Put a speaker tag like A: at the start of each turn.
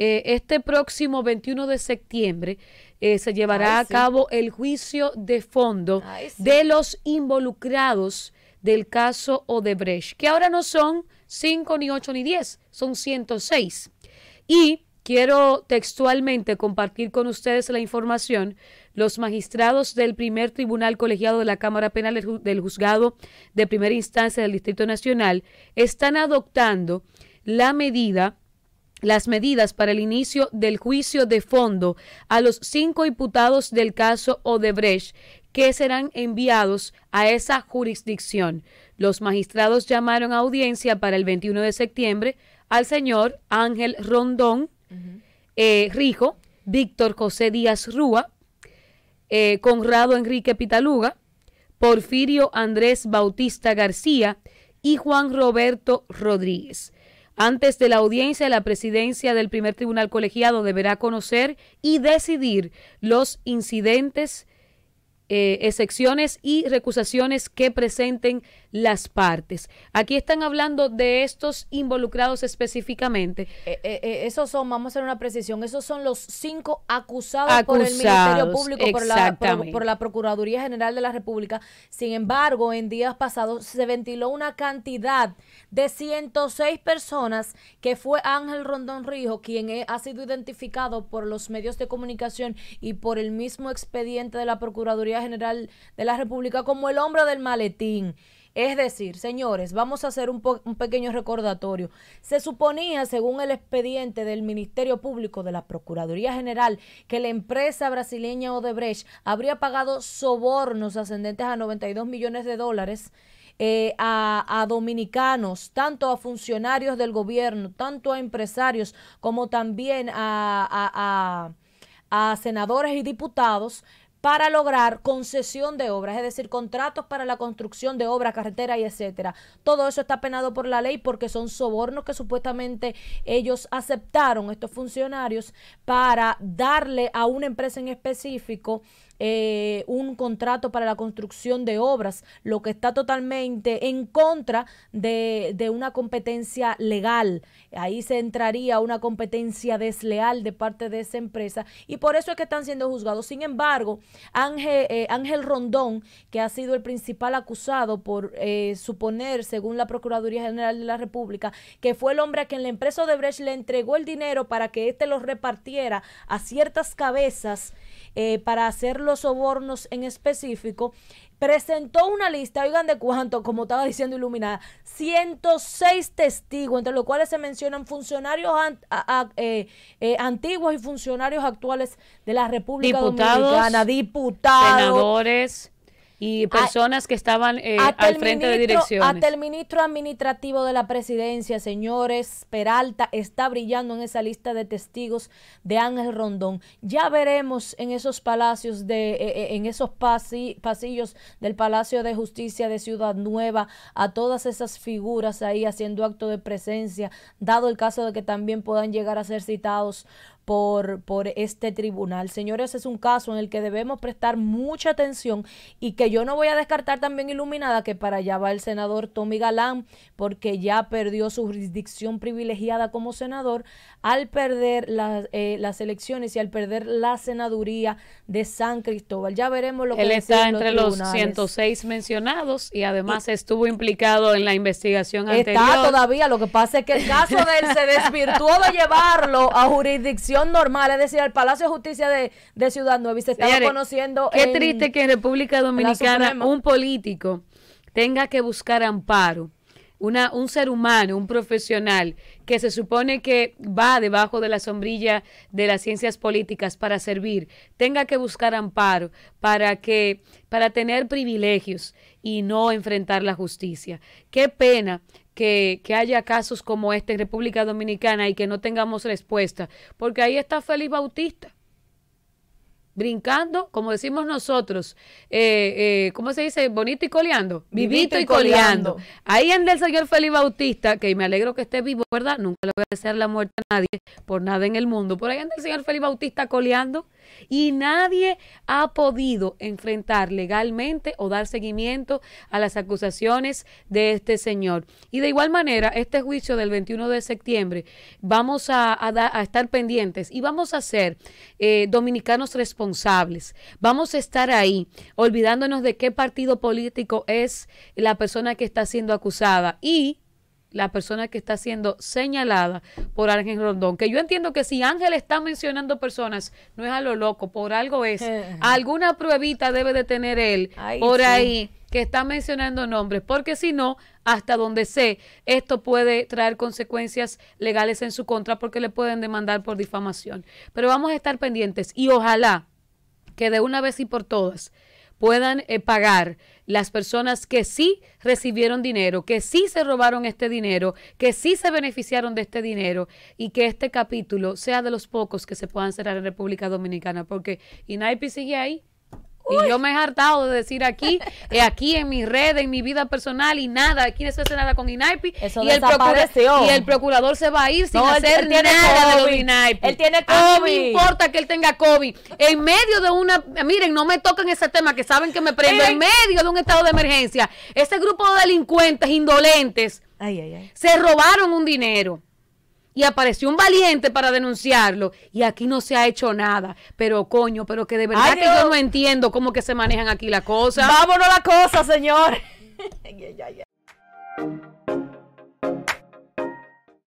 A: Eh, este próximo 21 de septiembre eh, se llevará a cabo el juicio de fondo de los involucrados del caso Odebrecht, que ahora no son 5, ni 8, ni 10, son 106. Y quiero textualmente compartir con ustedes la información los magistrados del primer tribunal colegiado de la Cámara Penal del Juzgado de Primera Instancia del Distrito Nacional están adoptando la medida las medidas para el inicio del juicio de fondo a los cinco imputados del caso Odebrecht que serán enviados a esa jurisdicción. Los magistrados llamaron a audiencia para el 21 de septiembre al señor Ángel Rondón eh, Rijo, Víctor José Díaz Rúa, eh, Conrado Enrique Pitaluga, Porfirio Andrés Bautista García y Juan Roberto Rodríguez. Antes de la audiencia, la presidencia del primer tribunal colegiado deberá conocer y decidir los incidentes eh, excepciones y recusaciones que presenten las partes. Aquí están hablando de estos involucrados específicamente. Eh, eh, esos son, vamos a hacer una precisión, esos son los
B: cinco acusados, por el Ministerio Público, por la, Procuraduría General de la República. Sin embargo, en días pasados se ventiló una cantidad de 106 personas que fue Ángel Rondón Rijo quien ha sido identificado por los medios de comunicación y por el mismo expediente de la Procuraduría General de la República como el hombre del maletín. Es decir, señores, vamos a hacer un, pequeño recordatorio. Se suponía, según el expediente del Ministerio Público de la Procuraduría General, que la empresa brasileña Odebrecht habría pagado sobornos ascendentes a 92 millones de dólares. Eh, a, dominicanos, tanto a funcionarios del gobierno, tanto a empresarios, como también a, a, a senadores y diputados para lograr concesión de obras, es decir, contratos para la construcción de obras, carreteras y etcétera. Todo eso está penado por la ley porque son sobornos que supuestamente ellos aceptaron estos funcionarios para darle a una empresa en específico eh, un contrato para la construcción de obras, lo que está totalmente en contra de, una competencia legal. Ahí se entraría una competencia desleal de parte de esa empresa y por eso es que están siendo juzgados. Sin embargo, Ángel, eh, Ángel Rondón, que ha sido el principal acusado por eh, suponer, según la Procuraduría General de la República, que fue el hombre a quien la empresa de Brecht le entregó el dinero para que éste lo repartiera a ciertas cabezas para hacerlo los sobornos en específico, presentó una lista, oigan de cuánto, como estaba diciendo Iluminada, 106 testigos, entre los cuales se mencionan funcionarios eh, eh, antiguos y funcionarios actuales de la República Diputados, Dominicana,
A: diputados, senadores, y ah, personas que estaban eh, al frente de direcciones. Hasta el
B: ministro administrativo de la presidencia, señores, Peralta, está brillando en esa lista de testigos de Ángel Rondón. Ya veremos en esos palacios, de, eh, eh, en esos pasillos del Palacio de Justicia de Ciudad Nueva, a todas esas figuras ahí haciendo acto de presencia, dado el caso de que también puedan llegar a ser citados por, por este tribunal. Señores, es un caso en el que debemos prestar mucha atención y que yo no voy a descartar también iluminada que para allá va el senador Tommy Galán, porque ya perdió su jurisdicción privilegiada como senador al perder las, eh, las elecciones y al perder la senaduría de San Cristóbal. Ya veremos lo que Él está entre los, 106
A: mencionados y además estuvo implicado en la investigación anterior. Está todavía,
B: lo que pasa es que el caso de él se desvirtuó de llevarlo a jurisdicción normal, es decir, al Palacio de Justicia de, Ciudad Nueva y se estaba conociendo. Qué triste que en República Dominicana un
A: político tenga que buscar amparo un ser humano, un profesional que se supone que va debajo de la sombrilla de las ciencias políticas para servir, tenga que buscar amparo para que para tener privilegios y no enfrentar la justicia. Qué pena que, que, haya casos como este en República Dominicana y que no tengamos respuesta, porque ahí está Félix Bautista brincando, como decimos nosotros, eh, eh, ¿cómo se dice? Bonito y coleando. Vivito, y, coleando. Ahí anda el señor Felipe Bautista, que me alegro que esté vivo, ¿verdad? Nunca le voy a hacer la muerte a nadie por nada en el mundo. Por ahí anda el señor Felipe Bautista coleando y nadie ha podido enfrentar legalmente o dar seguimiento a las acusaciones de este señor. Y de igual manera, este juicio del 21 de septiembre vamos a, estar pendientes y vamos a ser eh, dominicanos responsables. Vamos a estar ahí, olvidándonos de qué partido político es la persona que está siendo acusada y la persona que está siendo señalada por Ángel Rondón. Que yo entiendo que si Ángel está mencionando personas, no es a lo loco, por algo es. Alguna pruebita debe de tener él por ahí que está mencionando nombres, porque si no, hasta donde sé, esto puede traer consecuencias legales en su contra porque le pueden demandar por difamación. Pero vamos a estar pendientes y ojalá que de una vez y por todas puedan eh, pagar las personas que sí recibieron dinero, que sí se robaron este dinero, que sí se beneficiaron de este dinero y que este capítulo sea de los pocos que se puedan cerrar en República Dominicana, porque INAIPI sigue ahí y yo me he hartado de decir aquí, eh, aquí en mi red, en mi vida personal y nada, aquí no se hace nada con INAIPI. y, el y el procurador se va a ir sin hacer nada de los INAIPI. Él tiene ah, COVID. No me importa que él tenga COVID. En medio de una, miren, no me toquen ese tema que saben que me prendo. En medio de un estado de emergencia, ese grupo de delincuentes indolentes
B: se robaron
A: un dinero y apareció un valiente para denunciarlo y aquí no se ha hecho nada. Pero coño, pero que de verdad que yo no entiendo cómo que se manejan aquí las cosas. Vámonos la
B: cosa, señor.